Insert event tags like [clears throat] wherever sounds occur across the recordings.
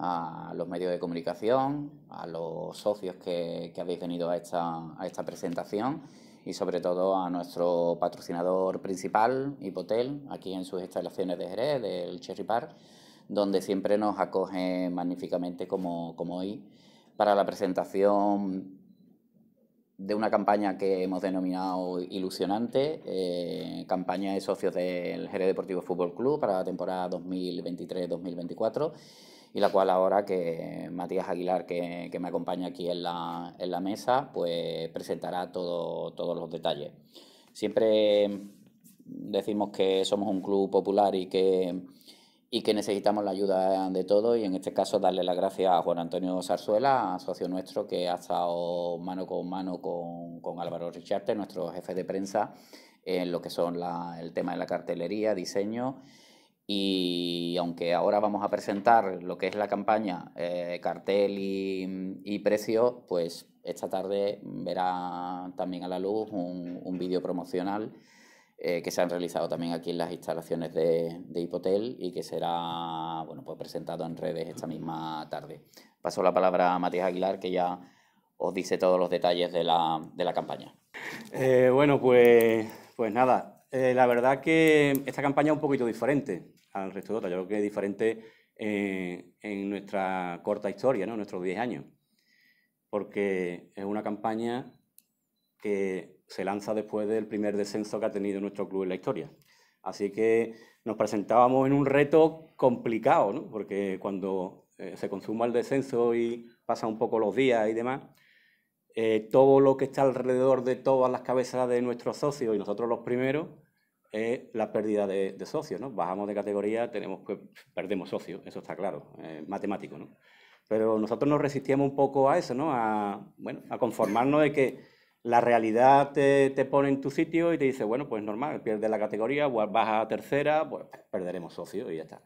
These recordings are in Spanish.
a los medios de comunicación, a los socios que, que habéis venido a esta, presentación y sobre todo a nuestro patrocinador principal, Hipotel, aquí en sus instalaciones de Jerez, del Cherry Park, donde siempre nos acoge magníficamente como, hoy para la presentación de una campaña que hemos denominado ilusionante, eh, campaña de socios del Jerez Deportivo Fútbol Club para la temporada 2023-2024 y la cual ahora que Matías Aguilar, que, me acompaña aquí en la, mesa, pues presentará todos los detalles. Siempre decimos que somos un club popular y que, y que necesitamos la ayuda de todos y en este caso darle las gracias a Juan Antonio Zarzuela, socio nuestro que ha estado mano con mano con, con Álvaro Richarte, nuestro jefe de prensa, en lo que son el tema de la cartelería, diseño y aunque ahora vamos a presentar lo que es la campaña, eh, cartel mm, y, precio, pues esta tarde verá también a la luz un, vídeo promocional eh, que se han realizado también aquí en las instalaciones de, Hipotel y que será bueno, pues presentado en redes esta misma tarde. Paso la palabra a Matías Aguilar, que ya os dice todos los detalles de la, campaña. Eh, bueno, pues, pues nada, eh, la verdad que esta campaña es un poquito diferente al resto de otras. Yo creo que es diferente eh, en nuestra corta historia, ¿no? en nuestros 10 años. Porque es una campaña que se lanza después del primer descenso que ha tenido nuestro club en la historia. Así que nos presentábamos en un reto complicado, ¿no? porque cuando eh, se consuma el descenso y pasan un poco los días y demás, eh, todo lo que está alrededor de todas las cabezas de nuestros socios y nosotros los primeros es la pérdida de, socios, ¿no? Bajamos de categoría, tenemos pues, perdemos socios, eso está claro, eh, matemático, ¿no? Pero nosotros nos resistíamos un poco a eso, ¿no? A, bueno, a conformarnos de que la realidad te, te, pone en tu sitio y te dice, bueno, pues normal, pierdes la categoría, baja a tercera, pues perderemos socios y ya está.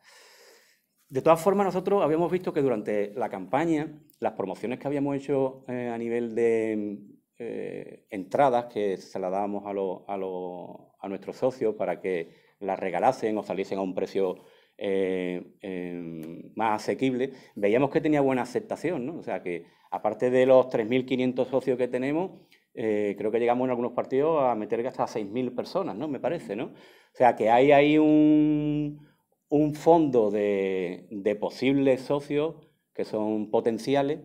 De todas formas, nosotros habíamos visto que durante la campaña, las promociones que habíamos hecho eh, a nivel de eh, entradas que se las dábamos a, nuestros socios para que las regalasen o saliesen a un precio eh, más asequible, veíamos que tenía buena aceptación. ¿no? O sea que, aparte de los 3.500 socios que tenemos, creo que llegamos en algunos partidos a meter hasta 6.000 personas, ¿no? me parece. ¿no? O sea que hay ahí un un fondo de, posibles socios que son potenciales,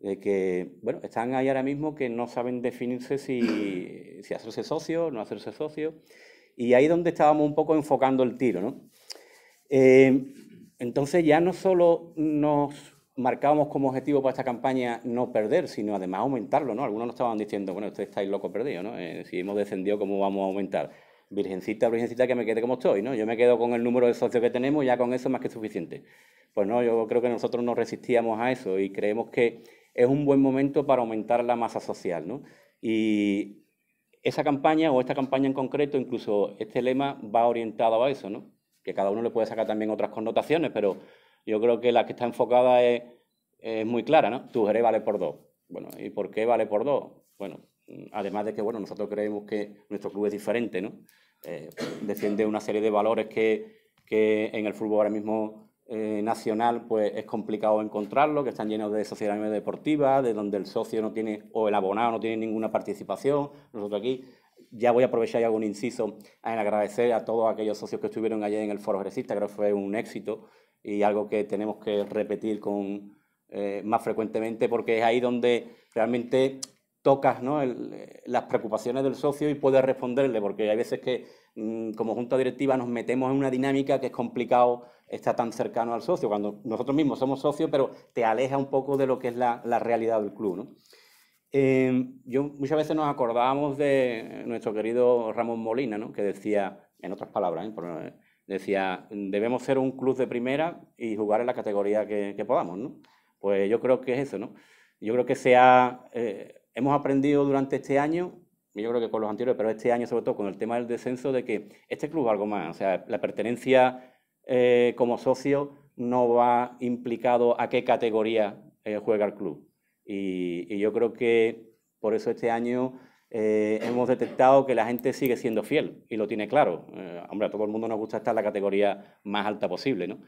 eh, que están ahí ahora mismo que no saben definirse si, hacerse socio, o no hacerse socio, y ahí donde estábamos un poco enfocando el tiro. Eh, entonces ya no solo nos marcábamos como objetivo para esta campaña no perder, sino además aumentarlo, ¿no? Algunos nos estaban diciendo, bueno, ustedes estáis locos perdidos, ¿no? Eh, si hemos descendido, ¿cómo vamos a aumentar? virgencita, virgencita, que me quede como estoy, ¿no? Yo me quedo con el número de socios que tenemos, ya con eso es más que suficiente. Pues no, yo creo que nosotros nos resistíamos a eso y creemos que es un buen momento para aumentar la masa social, ¿no? Y esa campaña o esta campaña en concreto, incluso este lema va orientado a eso, ¿no? Que cada uno le puede sacar también otras connotaciones, pero yo creo que la que está enfocada es, muy clara, ¿no? Tu jere vale por dos. Bueno, ¿y por qué vale por dos? Bueno, además de que, bueno, nosotros creemos que nuestro club es diferente, ¿no? Eh, defiende una serie de valores que, en el fútbol ahora mismo eh, nacional pues es complicado encontrarlo, que están llenos de sociedades deportivas, de donde el socio no tiene, o el abonado no tiene ninguna participación. Nosotros aquí ya voy a aprovechar y hago inciso en agradecer a todos aquellos socios que estuvieron ayer en el Foro Gresista, creo que fue un éxito y algo que tenemos que repetir con, eh, más frecuentemente porque es ahí donde realmente tocas eh, las preocupaciones del socio y puedes responderle, porque hay veces que mm, como junta directiva nos metemos en una dinámica que es complicado estar tan cercano al socio, cuando nosotros mismos somos socios, pero te aleja un poco de lo que es la, realidad del club. Em, yo, muchas veces nos acordábamos de nuestro querido Ramón Molina, que decía, en otras palabras, ¿eh? eh, decía, debemos ser un club de primera y jugar en la categoría que, podamos. Pues yo creo que es eso, ¿no? Yo creo que sea hemos aprendido durante este año, yo creo que con los anteriores, pero este año sobre todo con el tema del descenso, de que este club es algo más. O sea, la pertenencia eh, como socio no va implicado a qué categoría eh, juega el club. Y, yo creo que por eso este año eh, hemos detectado que la gente sigue siendo fiel y lo tiene claro. hombre, a todo el mundo nos gusta estar en la categoría más alta posible, ¿no?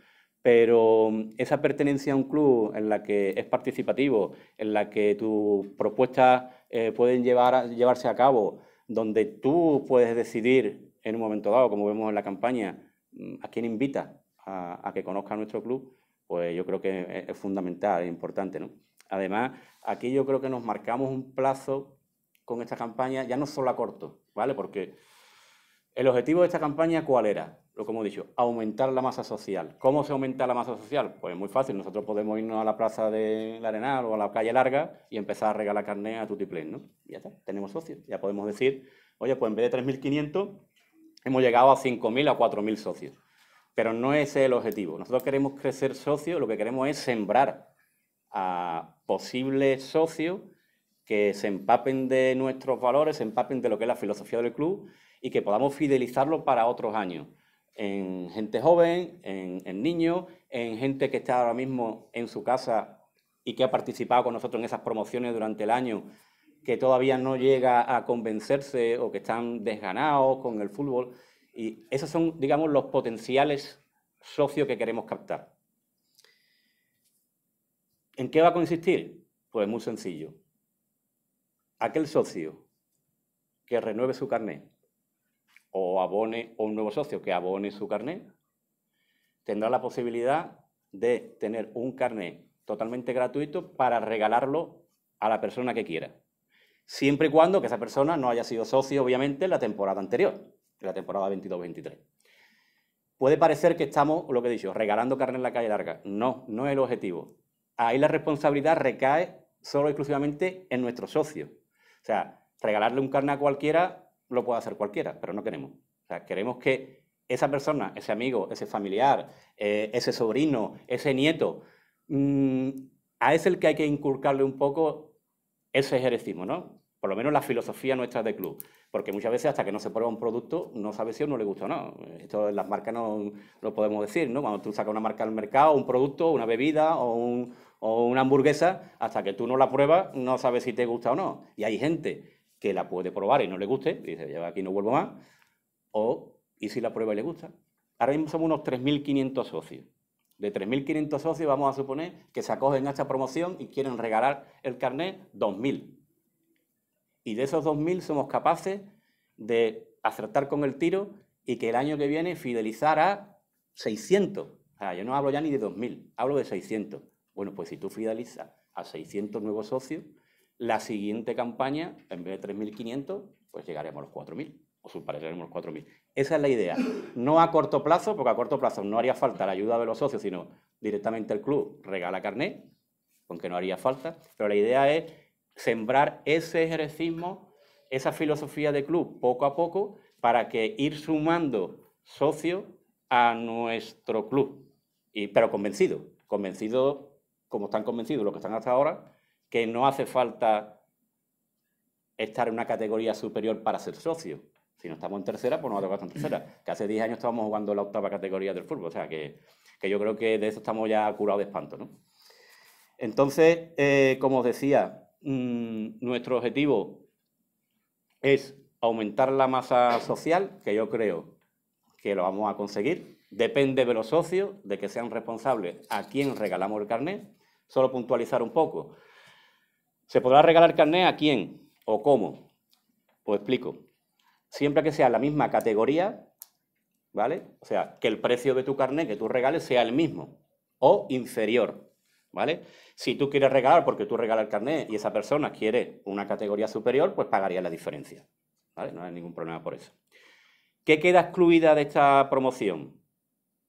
pero mm, esa pertenencia a un club en la que es participativo, en la que tus propuestas eh, pueden llevarse a cabo, donde tú puedes decidir en un momento dado, como vemos en la campaña, mm, a quién invita a, que conozca nuestro club, pues yo creo que es, fundamental, es importante. Además, aquí yo creo que nos marcamos un plazo con esta campaña, ya no solo a corto, ¿vale? Porque el objetivo de esta campaña, ¿cuál era? como he dicho, aumentar la masa social. ¿Cómo se aumenta la masa social? Pues muy fácil, nosotros podemos irnos a la plaza del Arenal o a la calle larga y empezar a regalar carne a Tutiplén, ¿no? Y ya está, tenemos socios. Ya podemos decir, oye, pues en vez de 3.500, hemos llegado a 5.000 a 4.000 socios. Pero no es el objetivo. Nosotros queremos crecer socios, lo que queremos es sembrar a posibles socios que se empapen de nuestros valores, se empapen de lo que es la filosofía del club y que podamos fidelizarlo para otros años en gente joven, en, niños, en gente que está ahora mismo en su casa y que ha participado con nosotros en esas promociones durante el año, que todavía no llega a convencerse o que están desganados con el fútbol. Y esos son, digamos, los potenciales socios que queremos captar. ¿En qué va a consistir? Pues muy sencillo. Aquel socio que renueve su carnet o abone o un nuevo socio que abone su carnet, tendrá la posibilidad de tener un carnet totalmente gratuito para regalarlo a la persona que quiera. Siempre y cuando que esa persona no haya sido socio, obviamente, la temporada anterior, la temporada 22-23. Puede parecer que estamos, lo que he dicho, regalando carnet en la calle larga. No, no es el objetivo. Ahí la responsabilidad recae solo exclusivamente en nuestro socio. O sea, regalarle un carnet a cualquiera lo puede hacer cualquiera, pero no queremos. O sea, queremos que esa persona, ese amigo, ese familiar, eh, ese sobrino, ese nieto, mm, a ese el que hay que inculcarle un poco ese ejercicio, ¿no? Por lo menos la filosofía nuestra de club. Porque muchas veces hasta que no se prueba un producto, no sabe si a uno le gusta o no. Esto en las marcas no lo podemos decir, ¿no? Cuando tú sacas una marca al mercado, un producto, una bebida o, o una hamburguesa, hasta que tú no la pruebas, no sabes si te gusta o no. Y hay gente que la puede probar y no le guste, dice, ya aquí no vuelvo más, o, ¿y si la prueba y le gusta? Ahora mismo somos unos 3.500 socios. De 3.500 socios vamos a suponer que se acogen a esta promoción y quieren regalar el carnet 2.000. Y de esos 2.000 somos capaces de acertar con el tiro y que el año que viene fidelizar a 600. O sea, yo no hablo ya ni de 2.000, hablo de 600. Bueno, pues si tú fidelizas a 600 nuevos socios, la siguiente campaña, en vez de 3.500, pues llegaremos a los 4.000 o superaremos los 4.000. Esa es la idea. No a corto plazo, porque a corto plazo no haría falta la ayuda de los socios, sino directamente el club regala carnet, aunque no haría falta. Pero la idea es sembrar ese ejercismo, esa filosofía de club poco a poco, para que ir sumando socios a nuestro club. Y, pero convencido, convencido como están convencidos los que están hasta ahora, que no hace falta estar en una categoría superior para ser socio. Si no estamos en tercera, pues no a estar en tercera. Que hace 10 años estábamos jugando la octava categoría del fútbol. O sea, que, yo creo que de eso estamos ya curados de espanto, Entonces, eh, como os decía, mm, nuestro objetivo es aumentar la masa social, que yo creo que lo vamos a conseguir. Depende de los socios, de que sean responsables a quién regalamos el carnet. Solo puntualizar un poco. ¿Se podrá regalar carnet a quién o cómo? Os pues explico. Siempre que sea la misma categoría, ¿vale? O sea, que el precio de tu carnet que tú regales sea el mismo o inferior, ¿vale? Si tú quieres regalar porque tú regalas el carnet y esa persona quiere una categoría superior, pues pagaría la diferencia, ¿vale? No hay ningún problema por eso. ¿Qué queda excluida de esta promoción?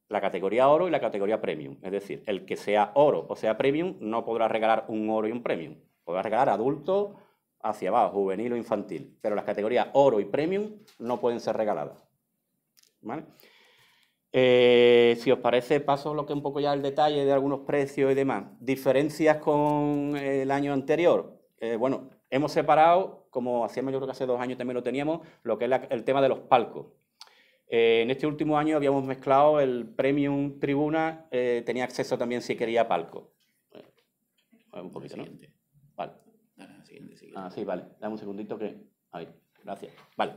la categoría oro y la categoría premium. Es decir, el que sea oro o sea premium no podrá regalar un oro y un premium puede regalar adulto hacia abajo, juvenil o infantil, pero las categorías oro y premium no pueden ser regaladas. Eh, si os parece, paso lo que un poco ya el detalle de algunos precios y demás. Diferencias con eh, el año anterior. Eh, bueno, hemos separado, como hacíamos yo creo que hace dos años también lo teníamos, lo que es el tema de los palcos. en este último año habíamos mezclado el Premium Tribuna, tenía acceso también si quería palco. un poquito, ¿no? Vale. Ah, sí, vale. Dame un segundito que. ver. gracias. Vale.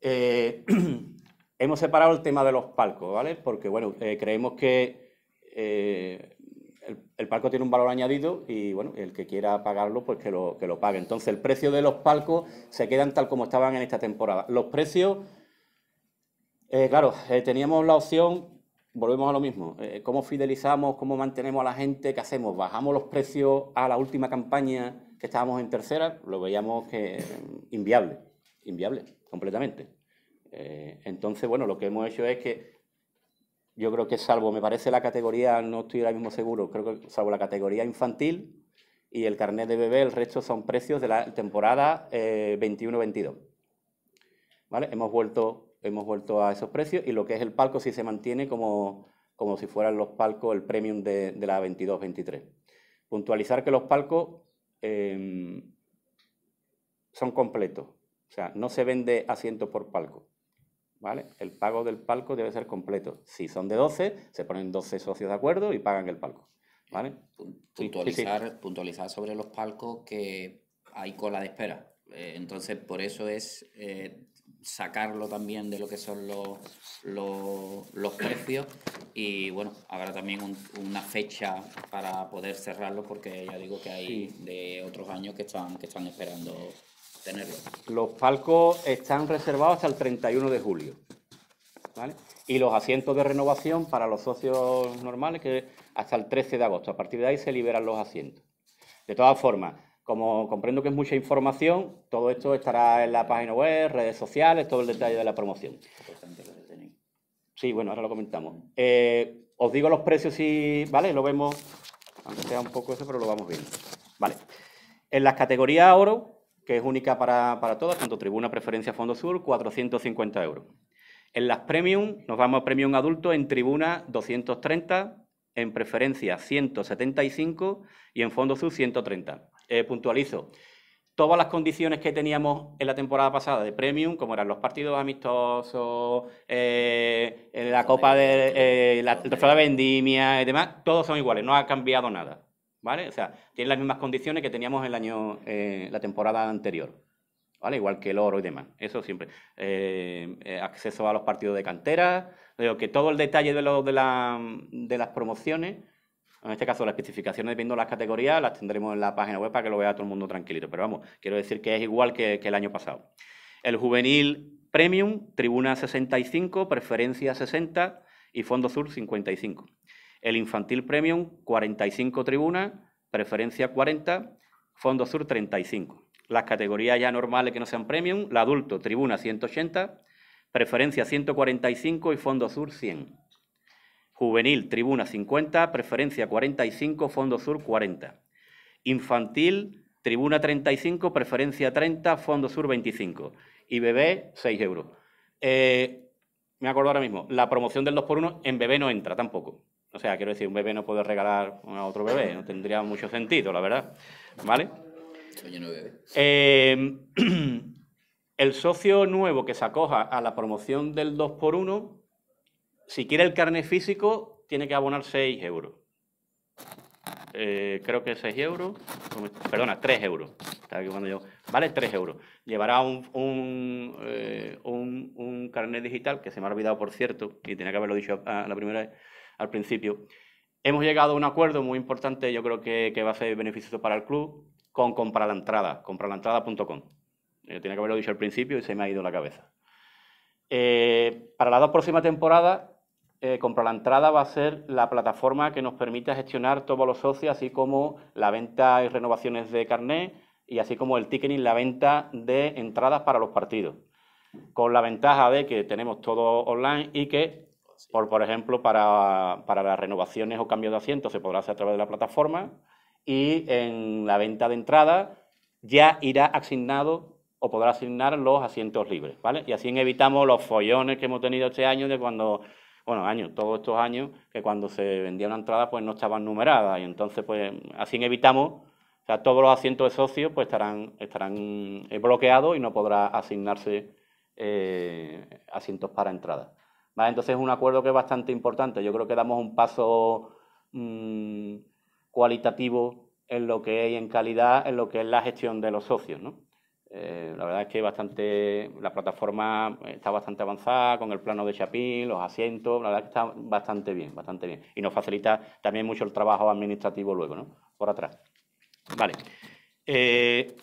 Eh, [clears throat] hemos separado el tema de los palcos, ¿vale? Porque, bueno, eh, creemos que eh, el, palco tiene un valor añadido y, bueno, el que quiera pagarlo, pues que lo, que lo pague. Entonces, el precio de los palcos se quedan tal como estaban en esta temporada. Los precios, claro, teníamos la opción volvemos a lo mismo. Eh, ¿Cómo fidelizamos? ¿Cómo mantenemos a la gente? ¿Qué hacemos? ¿Bajamos los precios a la última campaña que estábamos en tercera? Lo veíamos que mm, inviable, inviable, completamente. Eh, entonces, bueno, lo que hemos hecho es que yo creo que salvo, me parece la categoría, no estoy ahora mismo seguro, creo que salvo la categoría infantil y el carnet de bebé, el resto son precios de la temporada 21-22. Eh, ¿Vale? Hemos vuelto hemos vuelto a esos precios y lo que es el palco sí se mantiene como, como si fueran los palcos, el premium de, la 22-23. Puntualizar que los palcos em, son completos, o sea, no se vende asiento por palco. ¿Vale? El pago del palco debe ser completo. Si son de 12, se ponen 12 socios de acuerdo y pagan el palco. ¿Vale? Puntualizar, sobre los palcos que hay cola de espera. Eh, entonces, por eso es eh, sacarlo también de lo que son los, los, precios y bueno, habrá también una fecha para poder cerrarlo porque ya digo que hay de otros años que están, que están esperando tenerlo. Los palcos están reservados hasta el 31 de julio. Y los asientos de renovación para los socios normales que hasta el 13 de agosto. A partir de ahí se liberan los asientos. De todas formas, como comprendo que es mucha información, todo esto estará en la página web, redes sociales, todo el detalle de la promoción. Sí, bueno, ahora lo comentamos. Eh, os digo los precios y, ¿vale? Lo vemos, aunque sea un poco eso, pero lo vamos viendo. Vale. En las categorías oro, que es única para, todas, tanto tribuna, preferencia, fondo sur, 450 euros. En las premium, nos vamos a premium adulto en tribuna 230, en preferencia 175 y en fondo sur 130. Eh, puntualizo. Todas las condiciones que teníamos en la temporada pasada de Premium, como eran los partidos amistosos, eh, eh, la Copa de la, Vendimia y demás, todos son iguales, no ha cambiado nada. ¿Vale? O sea, tienen las mismas condiciones que teníamos el año, la temporada anterior. ¿Vale? Igual que el oro y demás. Eso siempre. acceso a los partidos de cantera. Digo que todo el detalle de, de las promociones en este caso, las especificaciones, viendo las categorías, las tendremos en la página web para que lo vea todo el mundo tranquilito. Pero vamos, quiero decir que es igual que, el año pasado. El juvenil premium, tribuna 65, preferencia 60 y fondo sur 55. El infantil premium, 45 tribuna, preferencia 40, fondo sur 35. Las categorías ya normales que no sean premium, la adulto, tribuna 180, preferencia 145 y fondo sur 100. Juvenil, tribuna 50, preferencia 45, fondo sur 40. Infantil, tribuna 35, preferencia 30, fondo sur 25. Y bebé, 6 euros. Eh, me acuerdo ahora mismo, la promoción del 2x1 en bebé no entra tampoco. O sea, quiero decir, un bebé no puede regalar a otro bebé, no tendría mucho sentido, la verdad. ¿Vale? Eh, [clears throat] el socio nuevo que se acoja a la promoción del 2x1 si quiere el carnet físico, tiene que abonar 6 euros. Eh, creo que 6 euros, perdona, 3 euros. Vale 3 euros. Llevará eh, un, un, carnet digital, que se me ha olvidado, por cierto, y tenía que haberlo dicho ah, la primera al principio. Hemos llegado a un acuerdo muy importante, yo creo que, va a ser beneficioso para el club, con comprar la entrada, comprarlaentrada.com. Eh, tenía que haberlo dicho al principio y se me ha ido la cabeza. para la dos próxima temporada eh, compra la entrada va a ser la plataforma que nos permita gestionar todos los socios, así como la venta y renovaciones de carnet y así como el ticketing, la venta de entradas para los partidos. Con la ventaja de que tenemos todo online y que, por, por ejemplo, para, las renovaciones o cambios de asientos se podrá hacer a través de la plataforma y en la venta de entradas ya irá asignado o podrá asignar los asientos libres, ¿vale? Y así evitamos los follones que hemos tenido este año de cuando bueno, años, todos estos años, que cuando se vendía una entrada pues no estaban numeradas y entonces pues así evitamos, o sea, todos los asientos de socios pues estarán, estarán eh, bloqueados y no podrá asignarse eh, asientos para entrada. ¿Vale? Entonces es un acuerdo que es bastante importante, yo creo que damos un paso mm, cualitativo en lo que es y en calidad, en lo que es la gestión de los socios, ¿no? Eh, la verdad es que bastante, la plataforma está bastante avanzada con el plano de Chapín, los asientos, la verdad es que está bastante bien, bastante bien. Y nos facilita también mucho el trabajo administrativo luego, ¿no? Por atrás. Vale. Eh,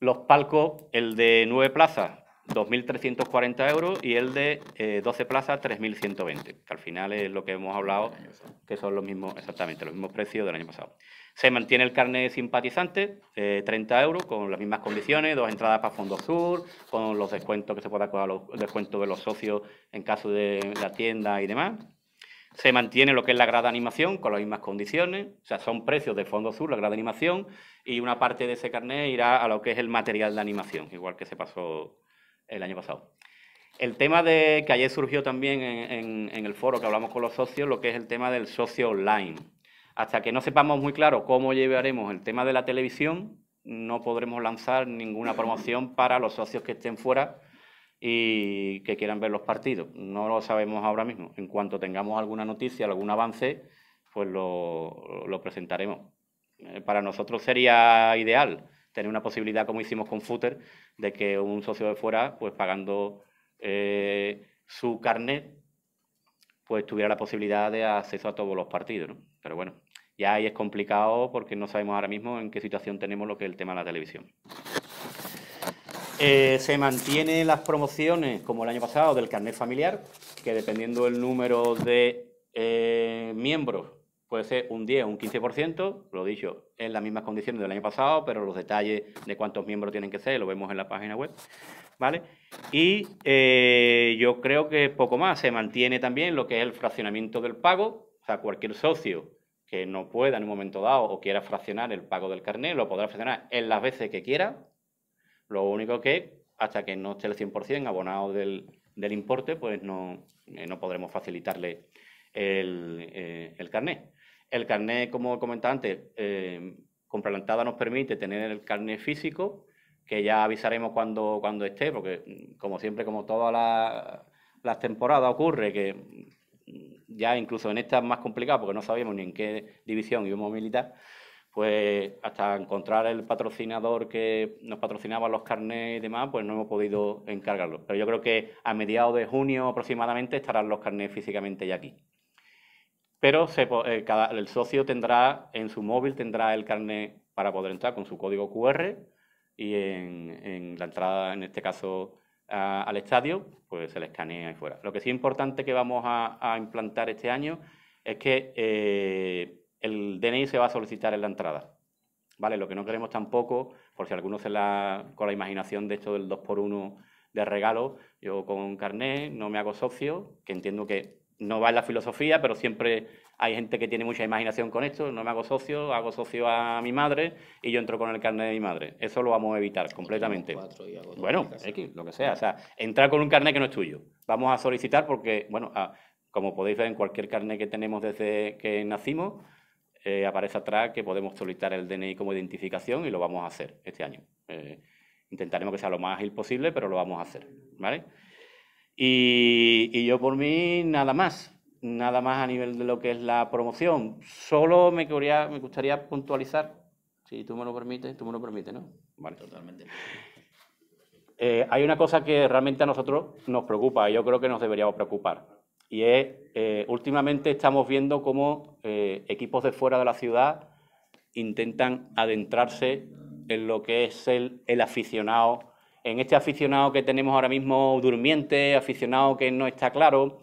los palcos, el de 9 plazas, 2.340 euros y el de 12 eh, plazas 3.120, que al final es lo que hemos hablado, que son los mismos, exactamente, los mismos precios del año pasado. Se mantiene el carnet simpatizante, 30 eh, euros, con las mismas condiciones, dos entradas para Fondo Sur, con los descuentos que se pueda cobrar, los descuentos de los socios en caso de la tienda y demás. Se mantiene lo que es la grada animación con las mismas condiciones, o sea, son precios de Fondo Sur, la grada animación, y una parte de ese carnet irá a lo que es el material de animación, igual que se pasó el año pasado. El tema de que ayer surgió también en el foro que hablamos con los socios, lo que es el tema del socio online. Hasta que no sepamos muy claro cómo llevaremos el tema de la televisión, no podremos lanzar ninguna promoción para los socios que estén fuera y que quieran ver los partidos. No lo sabemos ahora mismo. En cuanto tengamos alguna noticia, algún avance, pues lo, presentaremos. Eh, para nosotros sería ideal tener una posibilidad, como hicimos con Footer, de que un socio de fuera, pues pagando eh, su carnet, pues tuviera la posibilidad de acceso a todos los partidos. Pero bueno, ya ahí es complicado porque no sabemos ahora mismo en qué situación tenemos lo que es el tema de la televisión. Eh, se mantienen las promociones, como el año pasado, del carnet familiar, que dependiendo del número de eh, miembros, puede ser un 10 o un 15%, lo dicho, en las mismas condiciones del año pasado, pero los detalles de cuántos miembros tienen que ser lo vemos en la página web. ¿Vale? Y eh, yo creo que poco más. Se mantiene también lo que es el fraccionamiento del pago, o sea, cualquier socio que no pueda en un momento dado o quiera fraccionar el pago del carnet, lo podrá fraccionar en las veces que quiera. Lo único que hasta que no esté el 100% abonado del, importe, pues no, eh, no podremos facilitarle eh, el, carnet. El carnet, como comentaba antes, eh, plantada nos permite tener el carnet físico, que ya avisaremos cuando, cuando esté, porque mm, como siempre, como todas las temporadas ocurre que ya incluso en esta más complicada, porque no sabíamos ni en qué división íbamos a militar, pues hasta encontrar el patrocinador que nos patrocinaba los carnés y demás, pues no hemos podido encargarlo. Pero yo creo que a mediados de junio aproximadamente estarán los carnés físicamente ya aquí. Pero eh, el socio tendrá en su móvil tendrá el carnet para poder entrar con su código QR y en la entrada, en este caso, al estadio, pues se le escanea ahí fuera. Lo que sí es importante que vamos a, implantar este año es que eh, el DNI se va a solicitar en la entrada. ¿Vale? Lo que no queremos tampoco, por si alguno se la, con la imaginación de esto del 2x1 de regalo, yo con carnet no me hago socio, que entiendo que no va en la filosofía, pero siempre hay gente que tiene mucha imaginación con esto. No me hago socio, hago socio a mi madre y yo entro con el carnet de mi madre. Eso lo vamos a evitar completamente. Bueno, X, lo que sea. O sea, entrar con un carnet que no es tuyo. Vamos a solicitar porque, bueno, ah, como podéis ver en cualquier carnet que tenemos desde que nacimos, eh, aparece atrás que podemos solicitar el DNI como identificación y lo vamos a hacer este año. Eh, intentaremos que sea lo más ágil posible, pero lo vamos a hacer. ¿Vale? Y, yo por mí nada más, nada más a nivel de lo que es la promoción. Solo me, quería, me gustaría puntualizar, si tú me lo permites, tú me lo permites, ¿no? Vale. Totalmente. Eh, hay una cosa que realmente a nosotros nos preocupa, y yo creo que nos deberíamos preocupar, y es, eh, últimamente estamos viendo cómo eh, equipos de fuera de la ciudad intentan adentrarse en lo que es el, el aficionado en este aficionado que tenemos ahora mismo durmiente, aficionado que no está claro,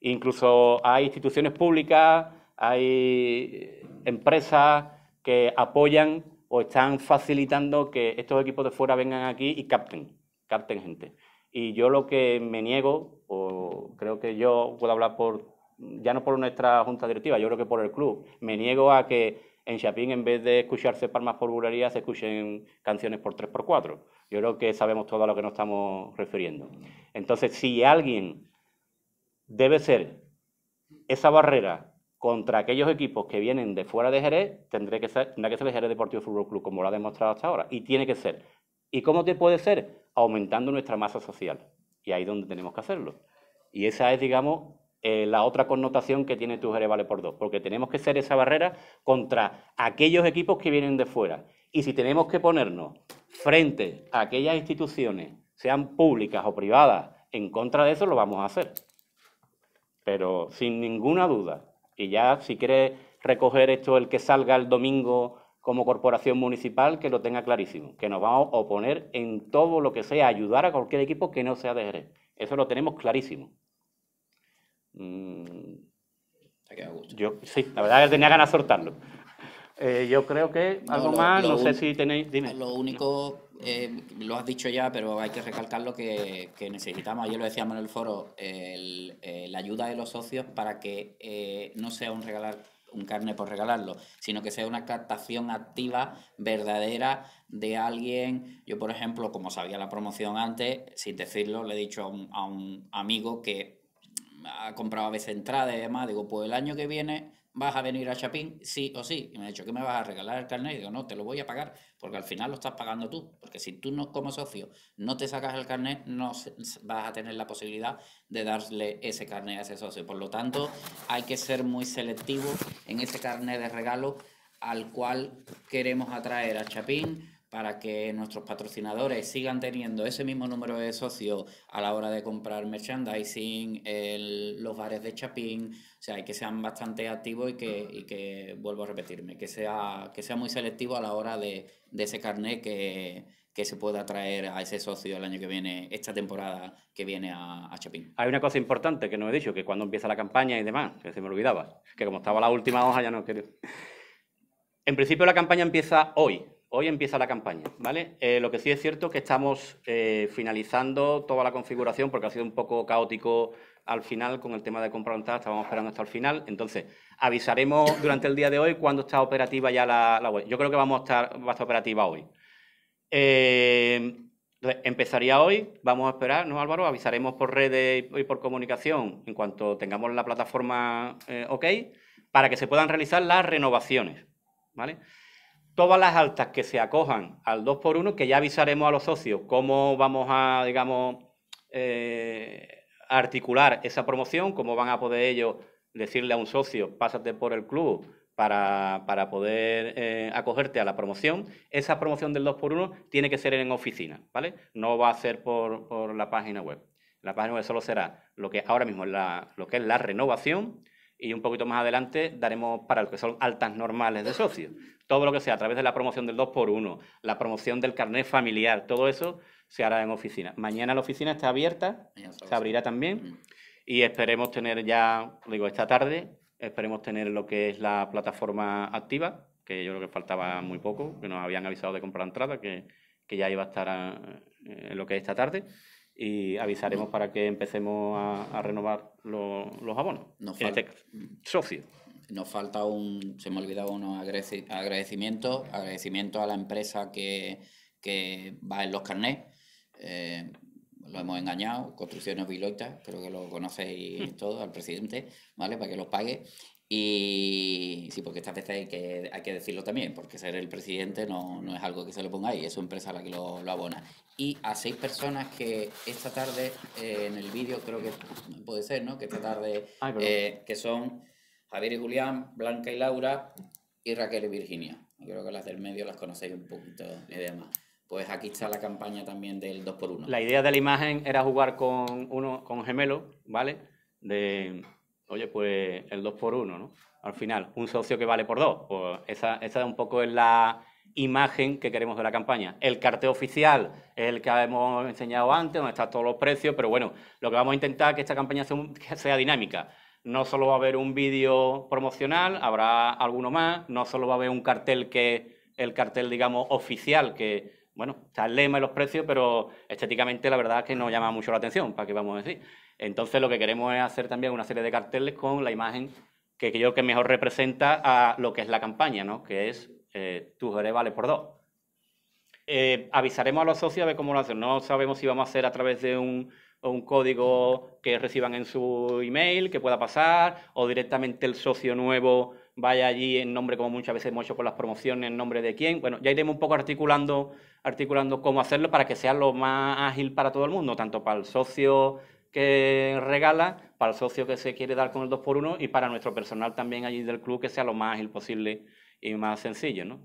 incluso hay instituciones públicas, hay empresas que apoyan o están facilitando que estos equipos de fuera vengan aquí y capten, capten gente. Y yo lo que me niego, o creo que yo puedo hablar por, ya no por nuestra junta directiva, yo creo que por el club, me niego a que en Chapín, en vez de escucharse palmas por popularidad, se escuchen canciones por 3x4. Yo creo que sabemos todo a lo que nos estamos refiriendo. Entonces, si alguien debe ser esa barrera contra aquellos equipos que vienen de fuera de Jerez, tendrá que ser, tendrá que ser el Jerez Deportivo Fútbol Club, como lo ha demostrado hasta ahora, y tiene que ser. ¿Y cómo te puede ser? Aumentando nuestra masa social. Y ahí es donde tenemos que hacerlo. Y esa es, digamos, eh, la otra connotación que tiene tu Jerez vale por dos, porque tenemos que ser esa barrera contra aquellos equipos que vienen de fuera. Y si tenemos que ponernos frente a aquellas instituciones, sean públicas o privadas, en contra de eso, lo vamos a hacer. Pero sin ninguna duda. Y ya si quiere recoger esto el que salga el domingo como corporación municipal, que lo tenga clarísimo, que nos vamos a oponer en todo lo que sea, ayudar a cualquier equipo que no sea de Jerez. Eso lo tenemos clarísimo. Mm. yo, sí, la verdad que tenía ganas de soltarlo. Eh, yo creo que algo más, no sé si tenéis. Dime. Lo único, eh, lo has dicho ya, pero hay que recalcarlo que, que necesitamos, ayer lo decíamos en el foro, eh, la ayuda de los socios para que no sea un regalar un carne por regalarlo, sino que sea una captación activa, verdadera, de alguien. Yo, por ejemplo, como sabía la promoción antes, sin decirlo, le he dicho a un amigo que ha ah, comprado a veces entradas y demás. Digo, pues el año que viene vas a venir a Chapín, sí o sí. Y me ha dicho, ¿qué me vas a regalar el carnet? Y digo, no, te lo voy a pagar, porque al final lo estás pagando tú. Porque si tú no, como socio no te sacas el carnet, no vas a tener la posibilidad de darle ese carnet a ese socio. Por lo tanto, hay que ser muy selectivo en ese carnet de regalo al cual queremos atraer a Chapín para que nuestros patrocinadores sigan teniendo ese mismo número de socios a la hora de comprar merchandising, el, los bares de Chapín, o sea, que sean bastante activos y que, y que vuelvo a repetirme, que sea, que sea muy selectivo a la hora de, de ese carnet que, que se pueda traer a ese socio el año que viene, esta temporada que viene a, Chapín. Hay una cosa importante que no he dicho, que cuando empieza la campaña y demás, que se me olvidaba, que como estaba la última hoja ya no quería. En principio la campaña empieza hoy, hoy empieza la campaña, ¿vale? Eh, lo que sí es cierto es que estamos eh, finalizando toda la configuración porque ha sido un poco caótico al final con el tema de compra estábamos esperando hasta el final. Entonces, avisaremos durante el día de hoy cuando está operativa ya la, web. Yo creo que vamos a estar, va a estar operativa hoy. Eh, empezaría hoy, vamos a esperar, ¿no, Álvaro? Avisaremos por redes y por comunicación en cuanto tengamos la plataforma ok para que se puedan realizar las renovaciones, ¿vale? todas las altas que se acojan al 2x1, que ya avisaremos a los socios cómo vamos a, digamos, eh, articular esa promoción, cómo van a poder ellos decirle a un socio, pásate por el club para, poder eh, acogerte a la promoción. Esa promoción del 2x1 tiene que ser en oficina, ¿vale? No va a ser por, la página web. La página web solo será lo que ahora mismo lo que es la renovación, y un poquito más adelante daremos para lo que son altas normales de socios. Todo lo que sea a través de la promoción del 2x1, la promoción del carnet familiar, todo eso se hará en oficina. Mañana la oficina está abierta, se abrirá también y esperemos tener ya, digo, esta tarde, esperemos tener lo que es la plataforma activa, que yo creo que faltaba muy poco, que nos habían avisado de comprar entrada, que, que ya iba a estar eh, en lo que es esta tarde y avisaremos para que empecemos a, renovar los abonos. Nos este falta socio. Nos falta un, se me ha olvidado unos agradecimientos, agradecimiento a la empresa que, va en los carnés. Eh, lo hemos engañado, Construcciones Viloitas, creo que lo conocéis todos, al presidente, ¿vale? Para que los pague. Y sí, porque estas veces hay que, hay que decirlo también, porque ser el presidente no, no es algo que se lo ponga ahí, es una empresa la que lo, lo abona. Y a seis personas que esta tarde, eh, en el vídeo creo que puede ser, ¿no? Que esta tarde, ah, eh, que son Javier y Julián, Blanca y Laura y Raquel y Virginia. Creo que las del medio las conocéis un poquito y demás. Pues aquí está la campaña también del 2x1. La idea de la imagen era jugar con uno con gemelo, ¿vale? De oye, pues el 2 por 1, ¿no? Al final, un socio que vale por dos. Pues, esa, es un poco la imagen que queremos de la campaña. El cartel oficial es el que hemos enseñado antes, donde están todos los precios, pero bueno, lo que vamos a intentar es que esta campaña sea, sea dinámica. No solo va a haber un vídeo promocional, habrá alguno más, no solo va a haber un cartel que el cartel, digamos, oficial, que, bueno, está el lema y los precios, pero estéticamente la verdad es que no llama mucho la atención, para qué vamos a decir. Entonces lo que queremos es hacer también una serie de carteles con la imagen que creo que mejor representa a lo que es la campaña, ¿no? que es eh, tu jerez vale por dos. Eh, avisaremos a los socios a ver cómo lo hacen. No sabemos si vamos a hacer a través de un, código que reciban en su email, que pueda pasar, o directamente el socio nuevo vaya allí en nombre, como muchas veces hemos hecho con las promociones, en nombre de quién. Bueno, ya iremos un poco articulando, articulando cómo hacerlo para que sea lo más ágil para todo el mundo, tanto para el socio, que regala para el socio que se quiere dar con el 2x1 y para nuestro personal también allí del club que sea lo más ágil posible y más sencillo, ¿no?